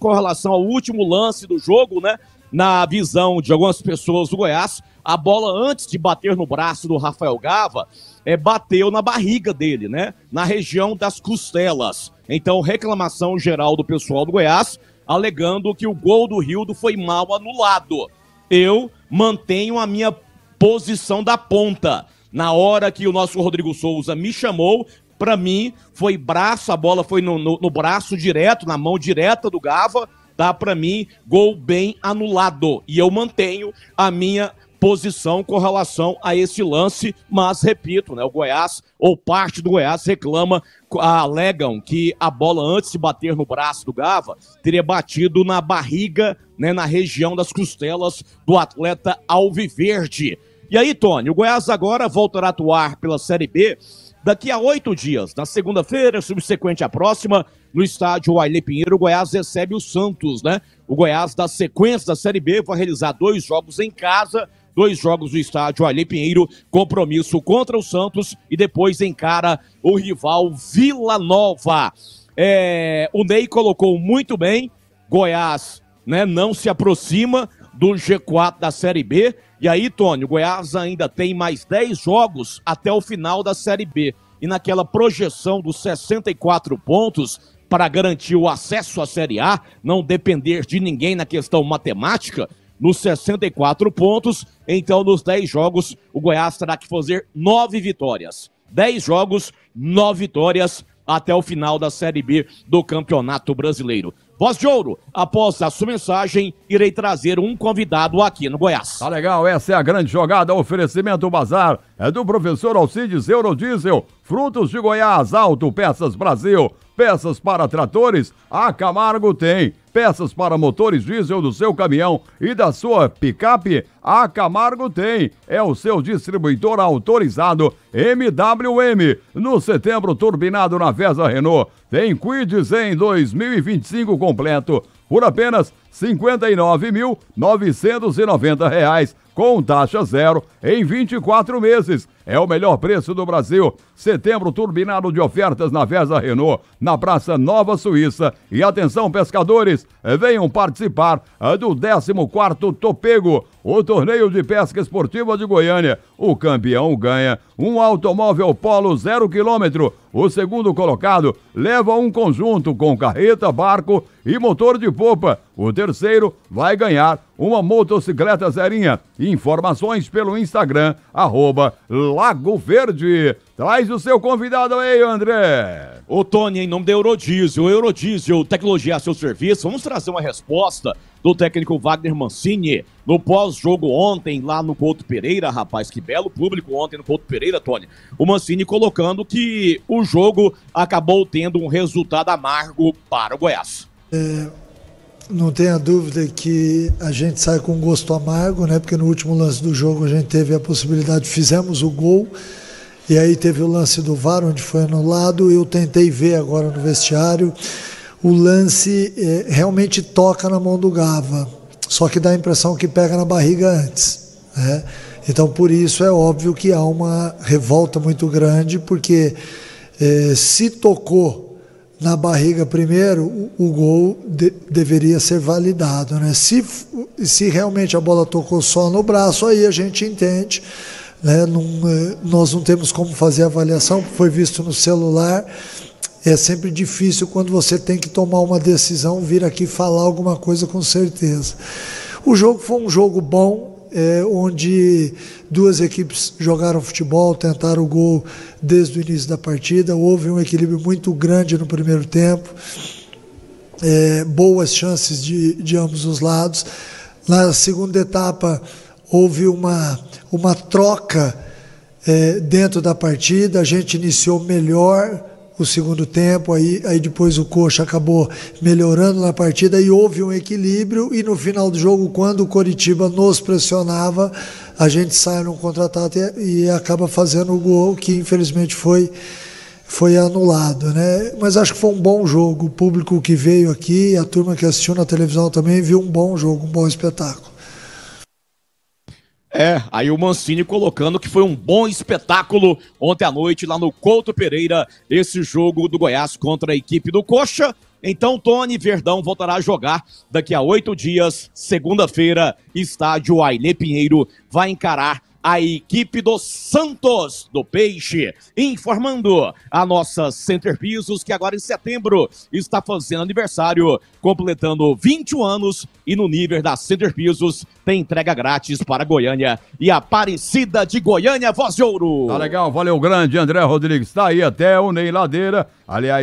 com relação ao último lance do jogo, né? Na visão de algumas pessoas do Goiás, a bola antes de bater no braço do Rafael Gava, é, bateu na barriga dele, né? Na região das costelas. Então, reclamação geral do pessoal do Goiás, alegando que o gol do Rildo foi mal anulado. Eu mantenho a minha posição da ponta. Na hora que o nosso Rodrigo Souza me chamou, para mim, foi braço, a bola foi no, no, no, braço direto, na mão direta do Gava. dá tá? Para mim, gol bem anulado. E eu mantenho a minha posição com relação a esse lance, mas repito, né, o Goiás ou parte do Goiás reclama, alegam que a bola antes de bater no braço do Gava teria batido na barriga, né, na região das costelas do atleta alviverde. E aí, Tony, o Goiás agora voltará a atuar pela Série B daqui a oito dias, na segunda-feira, subsequente à próxima, no estádio Wiley Pinheiro, o Goiás recebe o Santos, né? O Goiás, da sequência da Série B, vai realizar dois jogos em casa, dois jogos no estádio Wiley Pinheiro, compromisso contra o Santos e depois encara o rival Vila Nova. É, o Ney colocou muito bem, Goiás né, não se aproxima do G4 da Série B. E aí, Tony, o Goiás ainda tem mais 10 jogos até o final da Série B e naquela projeção dos 64 pontos para garantir o acesso à Série A, não depender de ninguém na questão matemática, nos 64 pontos, então nos 10 jogos o Goiás terá que fazer 9 vitórias. 10 jogos, 9 vitórias até o final da Série B do Campeonato Brasileiro. Voz de Ouro, após a sua mensagem, irei trazer um convidado aqui no Goiás. Tá legal, essa é a grande jogada. Oferecimento Bazar é do professor Alcides Eurodiesel, Frutos de Goiás, Alto, Peças Brasil, peças para tratores, a Camargo tem peças para motores diesel do seu caminhão e da sua picape? A Camargo tem. É o seu distribuidor autorizado MWM. No setembro, turbinado na Vesa Renault. Tem Quid em 2025 completo por apenas R$ 59.990, com taxa zero em 24 meses. É o melhor preço do Brasil. Setembro turbinado de ofertas na Versa Renault, na Praça Nova Suíça. E atenção, pescadores, venham participar eh, do 14 Topego, o torneio de pesca esportiva de Goiânia. O campeão ganha um automóvel Polo zero quilômetro. O segundo colocado leva um conjunto com carreta, barco e motor de popa. O terceiro vai ganhar uma motocicleta zerinha. Informações pelo Instagram, arroba Lago Verde. Traz o seu convidado aí, André. Ô, Tony, em nome da Eurodiesel, Eurodiesel, tecnologia a seu serviço, vamos trazer uma resposta do técnico Wagner Mancini no pós-jogo ontem lá no Couto Pereira, rapaz, que belo público ontem no Couto Pereira, Tony. O Mancini colocando que o jogo acabou tendo um resultado amargo para o Goiás. É, não tenha dúvida que a gente sai com um gosto amargo, né? Porque no último lance do jogo a gente teve a possibilidade, fizemos o gol. E aí teve o lance do VAR, onde foi anulado. Eu tentei ver agora no vestiário. O lance é, realmente toca na mão do Gava, só que dá a impressão que pega na barriga antes. Né? Então, por isso é óbvio que há uma revolta muito grande, porque é, se tocou na barriga primeiro, o, o gol de, deveria ser validado. Né? Se, se realmente a bola tocou só no braço, aí a gente entende. Né? Eh, nós não temos como fazer a avaliação, foi visto no celular. É sempre difícil quando você tem que tomar uma decisão, vir aqui falar alguma coisa com certeza. O jogo foi um jogo bom, é, onde duas equipes jogaram futebol, tentaram o gol desde o início da partida. Houve um equilíbrio muito grande no primeiro tempo, é, boas chances de, de ambos os lados. Na segunda etapa, houve uma, uma troca é, dentro da partida, a gente iniciou melhor o segundo tempo, aí, aí depois o Coxa acabou melhorando na partida e houve um equilíbrio e no final do jogo, quando o Coritiba nos pressionava, a gente sai num contra-ataque e, e acaba fazendo o gol que infelizmente foi foi anulado, né? Mas acho que foi um bom jogo. O público que veio aqui, a turma que assistiu na televisão também viu um bom jogo, um bom espetáculo. É, aí o Mancini colocando que foi um bom espetáculo ontem à noite lá no Couto Pereira, esse jogo do Goiás contra a equipe do Coxa. Então, Tony Verdão voltará a jogar daqui a oito dias, segunda-feira, estádio Aile Pinheiro vai encarar a equipe do Santos do Peixe, informando a nossa Center Pisos, que agora em setembro está fazendo aniversário, completando 21 anos e no nível da Center Pisos tem entrega grátis para Goiânia e Aparecida de Goiânia, Voz de Ouro. Tá legal, valeu grande André Rodrigues, tá aí até o Ney Ladeira, aliás